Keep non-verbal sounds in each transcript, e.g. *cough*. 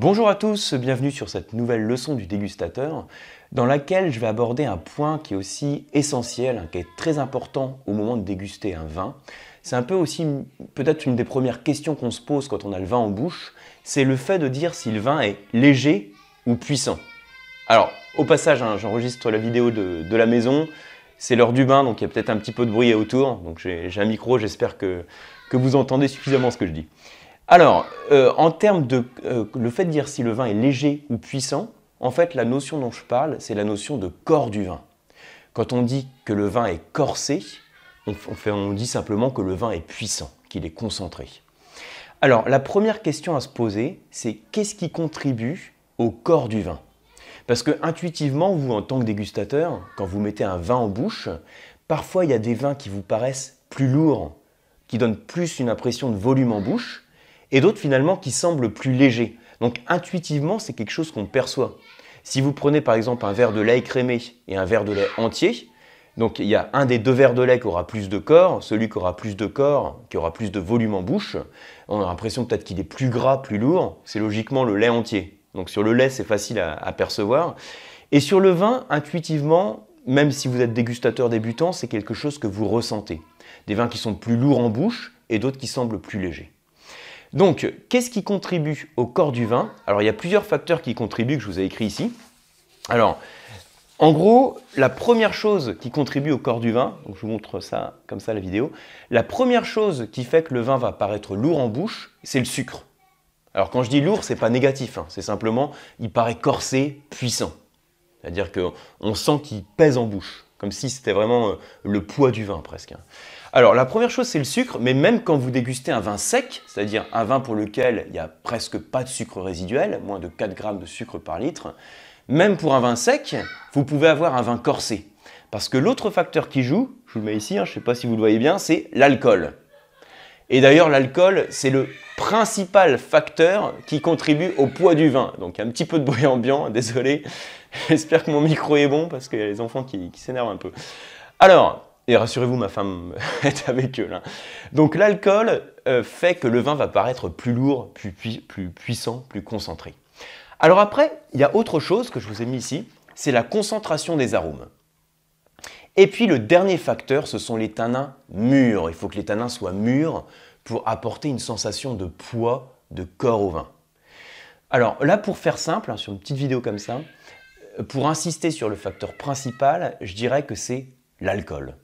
Bonjour à tous, bienvenue sur cette nouvelle leçon du dégustateur dans laquelle je vais aborder un point qui est aussi essentiel, hein, qui est très important au moment de déguster un vin. C'est un peu aussi peut-être une des premières questions qu'on se pose quand on a le vin en bouche, c'est le fait de dire si le vin est léger ou puissant. Alors, au passage, hein, j'enregistre la vidéo de, de la maison, c'est l'heure du bain, donc il y a peut-être un petit peu de bruit autour, donc j'ai un micro, j'espère que vous entendez suffisamment ce que je dis. Alors, euh, en termes de euh, le fait de dire si le vin est léger ou puissant, en fait, la notion dont je parle, c'est la notion de corps du vin. Quand on dit que le vin est corsé, on, on dit simplement que le vin est puissant, qu'il est concentré. Alors, la première question à se poser, c'est qu'est-ce qui contribue au corps du vin Parce que intuitivement, vous, en tant que dégustateur, quand vous mettez un vin en bouche, parfois il y a des vins qui vous paraissent plus lourds, qui donnent plus une impression de volume en bouche, et d'autres finalement qui semblent plus légers. Donc intuitivement, c'est quelque chose qu'on perçoit. Si vous prenez par exemple un verre de lait crémé et un verre de lait entier, donc il y a un des deux verres de lait qui aura plus de corps, celui qui aura plus de corps, qui aura plus de volume en bouche, on a l'impression peut-être qu'il est plus gras, plus lourd, c'est logiquement le lait entier. Donc sur le lait, c'est facile à, à percevoir. Et sur le vin, intuitivement, même si vous êtes dégustateur débutant, c'est quelque chose que vous ressentez. Des vins qui sont plus lourds en bouche et d'autres qui semblent plus légers. Donc, qu'est-ce qui contribue au corps du vin Alors, il y a plusieurs facteurs qui contribuent que je vous ai écrit ici. Alors, en gros, la première chose qui contribue au corps du vin, je vous montre ça comme ça la vidéo, la première chose qui fait que le vin va paraître lourd en bouche, c'est le sucre. Alors quand je dis lourd, c'est pas négatif, hein. c'est simplement il paraît corsé, puissant. C'est-à-dire qu'on sent qu'il pèse en bouche, comme si c'était vraiment euh, le poids du vin presque. Hein. Alors la première chose c'est le sucre, mais même quand vous dégustez un vin sec, c'est-à-dire un vin pour lequel il n'y a presque pas de sucre résiduel, moins de 4 grammes de sucre par litre, même pour un vin sec, vous pouvez avoir un vin corsé. Parce que l'autre facteur qui joue, je vous le mets ici, hein, je ne sais pas si vous le voyez bien, c'est l'alcool. Et d'ailleurs, l'alcool, c'est le principal facteur qui contribue au poids du vin. Donc, un petit peu de bruit ambiant, *laughs* désolé. J'espère que mon micro est bon parce qu'il y a les enfants qui, qui s'énervent un peu. Alors, et rassurez-vous, ma femme *laughs* est avec eux là. Donc l'alcool euh, fait que le vin va paraître plus lourd, plus, plus puissant, plus concentré. Alors après, il y a autre chose que je vous ai mis ici, c'est la concentration des arômes. Et puis le dernier facteur, ce sont les tanins mûrs. Il faut que les tanins soient mûrs pour apporter une sensation de poids, de corps au vin. Alors là, pour faire simple, hein, sur une petite vidéo comme ça, euh, pour insister sur le facteur principal, je dirais que c'est l'alcool.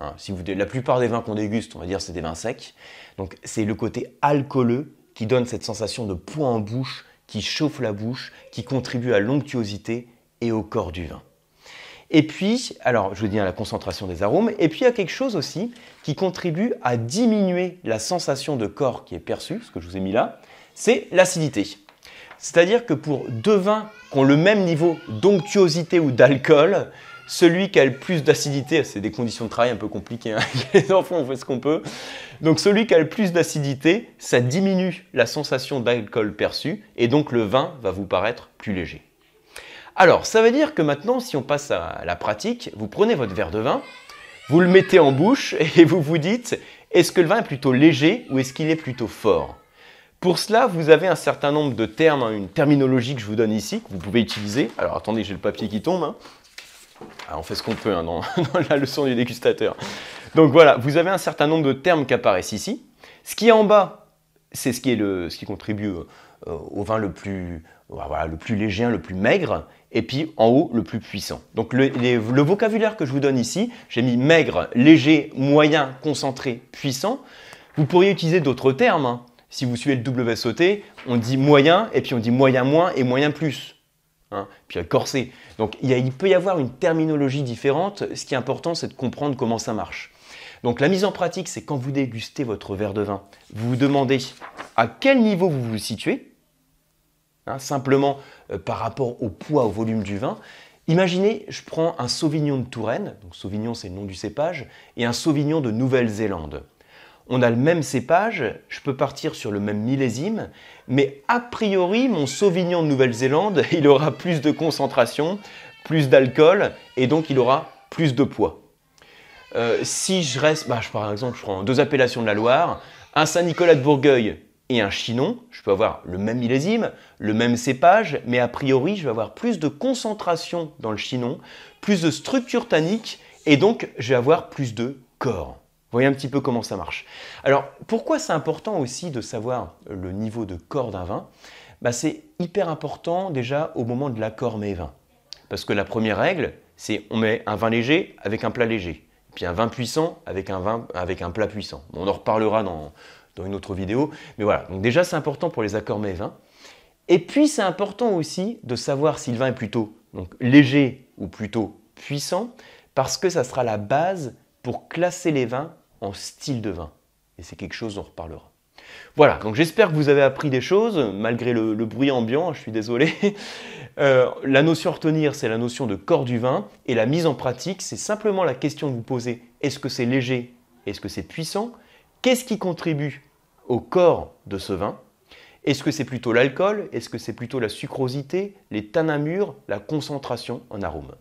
Hein, la plupart des vins qu'on déguste, on va dire, c'est des vins secs. Donc c'est le côté alcooleux qui donne cette sensation de poids en bouche, qui chauffe la bouche, qui contribue à l'onctuosité et au corps du vin. Et puis, alors je veux dire à la concentration des arômes, et puis il y a quelque chose aussi qui contribue à diminuer la sensation de corps qui est perçue, ce que je vous ai mis là, c'est l'acidité. C'est-à-dire que pour deux vins qui ont le même niveau d'onctuosité ou d'alcool, celui qui a le plus d'acidité, c'est des conditions de travail un peu compliquées, hein, *laughs* les enfants on fait ce qu'on peut. Donc celui qui a le plus d'acidité, ça diminue la sensation d'alcool perçue et donc le vin va vous paraître plus léger. Alors ça veut dire que maintenant si on passe à la pratique, vous prenez votre verre de vin, vous le mettez en bouche *laughs* et vous vous dites est-ce que le vin est plutôt léger ou est-ce qu'il est plutôt fort pour cela, vous avez un certain nombre de termes, hein, une terminologie que je vous donne ici, que vous pouvez utiliser. Alors attendez, j'ai le papier qui tombe. Hein. Ah, on fait ce qu'on peut hein, *laughs* dans, la leçon du dégustateur. Donc voilà, vous avez un certain nombre de termes qui apparaissent ici. Ce qui est en bas, c'est ce qui, ce qui contribue euh, au vin euh, le plus, léger, le plus maigre, et puis en haut, le plus puissant. Donc le, vocabulaire que je vous donne ici, j'ai mis maigre, léger, moyen, concentré, puissant. Vous pourriez utiliser d'autres termes. Hein. Si vous suivez le WSOT, on dit moyen, et puis on dit moyen moins et moyen plus. Hein, puis à Donc il, peut y avoir une terminologie différente. Ce qui est important, c'est de comprendre comment ça marche. Donc la mise en pratique, c'est quand vous dégustez votre verre de vin, vous vous demandez à quel niveau vous vous situez, hein, simplement euh, par rapport au poids, au volume du vin. Imaginez, je prends un Sauvignon de Touraine, donc Sauvignon c'est le nom du cépage, et un Sauvignon de Nouvelle-Zélande on a le même cépage, je peux partir sur le même millésime, mais a priori, mon Sauvignon de Nouvelle-Zélande, *laughs* il aura plus de concentration, plus d'alcool, et donc il aura plus de poids. Euh, si je reste, bah, par exemple, je prends deux appellations de la Loire, un Saint-Nicolas de Bourgueil et un Chinon, je peux avoir le même millésime, le même cépage, mais a priori, je vais avoir plus de concentration dans le Chinon, plus de structure tannique, et donc je vais avoir plus de corps voyez un petit peu comment ça marche. Alors, pourquoi c'est important aussi de savoir euh, le niveau de corps d'un vin bah, C'est hyper important déjà au moment de l'accord mets vin Parce que la première règle, c'est on met un vin léger avec un plat léger, puis un vin puissant avec un, vin, avec un plat puissant. On en reparlera dans, une autre vidéo. Mais voilà, donc déjà c'est important pour les accords mets vin Et puis c'est important aussi de savoir si le vin est plutôt donc, léger ou plutôt puissant, parce que ça sera la base pour classer les vins en style de vin. Et c'est quelque chose dont on reparlera. Voilà, donc j'espère que vous avez appris des choses, malgré le, bruit ambiant, je suis désolé. *laughs* Euh, la notion à retenir, c'est la notion de corps du vin, et la mise en pratique, c'est simplement la question de vous poser est-ce que c'est léger, est-ce que c'est puissant, qu'est-ce qui contribue au corps de ce vin, est-ce que c'est plutôt l'alcool, est-ce que c'est plutôt la sucrosité, les tanamures, la concentration en arômes.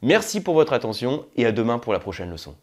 Merci pour votre attention, et à demain pour la prochaine leçon.